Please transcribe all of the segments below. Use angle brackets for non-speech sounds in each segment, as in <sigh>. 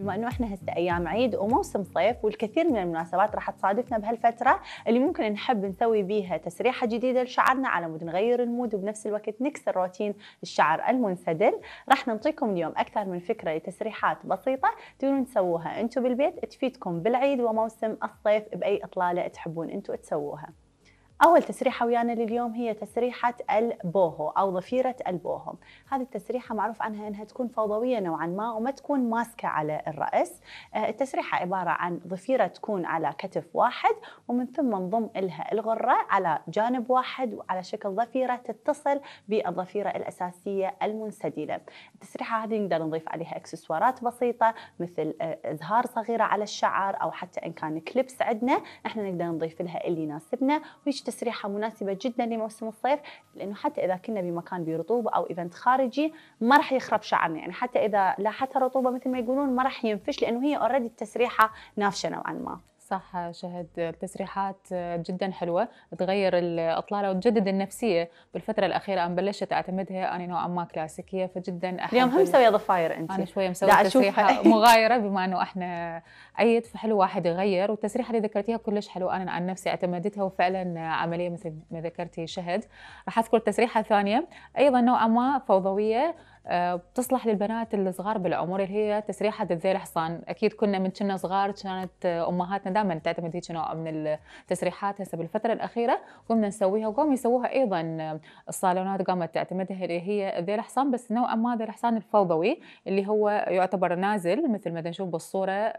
بما انه احنا هسه ايام عيد وموسم صيف والكثير من المناسبات راح تصادفنا بهالفتره اللي ممكن نحب نسوي بيها تسريحه جديده لشعرنا على مود نغير المود وبنفس الوقت نكسر روتين الشعر المنسدل راح نعطيكم اليوم اكثر من فكره لتسريحات بسيطه تقدرون تسووها انتم بالبيت تفيدكم بالعيد وموسم الصيف باي اطلاله تحبون انتم تسووها أول تسريحة ويانا لليوم هي تسريحة البوهو أو ضفيرة البوهو هذه التسريحة معروف عنها أنها تكون فوضوية نوعا ما وما تكون ماسكة على الرأس آه، التسريحة عبارة عن ضفيرة تكون على كتف واحد ومن ثم نضم لها الغرة على جانب واحد وعلى شكل ضفيرة تتصل بالضفيرة الأساسية المنسدلة التسريحة هذه نقدر نضيف عليها اكسسوارات بسيطة مثل آه، ازهار صغيرة على الشعر أو حتى إن كان كليبس عندنا احنا نقدر نضيف لها اللي يناسبنا ويجتمع تسريحه مناسبه جدا لموسم الصيف لانه حتى اذا كنا بمكان برطوبه او ايفنت خارجي ما راح يخرب شعرنا يعني حتى اذا لاحتها رطوبه مثل ما يقولون ما راح ينفش لانه هي اوريدي التسريحه نافشه نوعا ما صح شهد التسريحات جدا حلوة تغير الأطلالة وتجدد النفسية بالفترة الأخيرة أنا بلشت أعتمدها أنا نوعا ما كلاسيكية فجدا أحب اليوم هم مسوية ضفاير أنت أنا شوية مسوية تسريحة مغايرة بما أنه إحنا أيد فحلو واحد يغير والتسريحة اللي ذكرتيها كلش حلوة أنا عن نفسي اعتمدتها وفعلا عملية مثل ما ذكرتي شهد راح أذكر تسريحة ثانية أيضا نوعا ما فوضوية آه، بتصلح للبنات الصغار بالعمر اللي هي تسريحة الذيل حصان اكيد كنا من كنا صغار كانت آه، امهاتنا دائما تعتمد هيك نوع من التسريحات هسه بالفتره الاخيره قمنا نسويها وقاموا يسووها ايضا آه، الصالونات قامت تعتمدها اللي هي الذيل حصان بس نوعا ما ذيل حصان الفوضوي اللي هو يعتبر نازل مثل ما نشوف بالصوره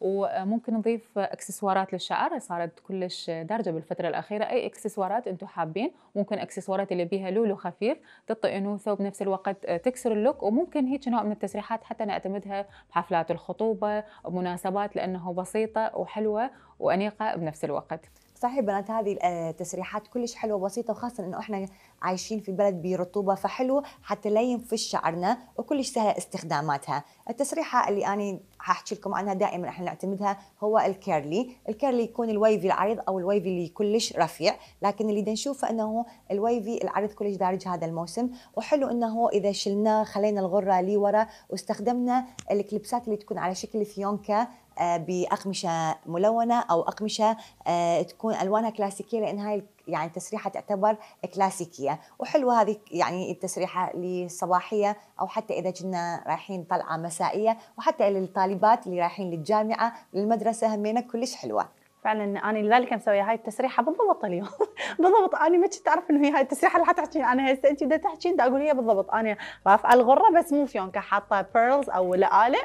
وممكن نضيف اكسسوارات للشعر صارت كلش دارجه بالفتره الاخيره اي اكسسوارات انتم حابين ممكن اكسسوارات اللي بيها لولو خفيف تطئنوه ثوب بنفس الوقت تكسر اللوك وممكن هيك نوع من التسريحات حتى نعتمدها بحفلات الخطوبه ومناسبات لانه بسيطه وحلوه وانيقه بنفس الوقت صحيح بنات هذه التسريحات آه، كلش حلوه وبسيطه وخاصه انه احنا عايشين في بلد برطوبه فحلو حتى لا ينفش شعرنا وكلش سهله استخداماتها التسريحه اللي اني هحكي لكم عنها دائما احنا نعتمدها هو الكيرلي الكيرلي يكون الويفي العريض او الويفي اللي كلش رفيع لكن اللي نشوفه انه الويفي العريض كلش دارج هذا الموسم وحلو انه اذا شلناه خلينا الغره لي ورا واستخدمنا الكلبسات اللي تكون على شكل فيونكه آه، باقمشه ملونه او اقمشه آه، تكون الوانها كلاسيكيه لان هاي يعني تسريحه تعتبر كلاسيكيه وحلوه هذه يعني التسريحه للصباحيه او حتى اذا كنا رايحين طلعه مسائيه وحتى للطالبات اللي رايحين للجامعه للمدرسه همينه كلش حلوه فعلا انا لذلك مسويه هاي التسريحه بالضبط اليوم <laughs> بالضبط انا ما كنت اعرف انه هي هاي التسريحه اللي حتحكين عنها هسه انت بدها تحكي بدي اقول هي بالضبط انا رافعه الغره بس مو فيونكه حاطه بيرلز او لآلة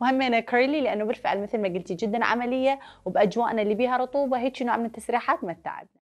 وهمينه كيرلي لانه بالفعل مثل ما قلتي جدا عمليه وباجواءنا اللي بيها رطوبه هيك نوع من التسريحات متعبنا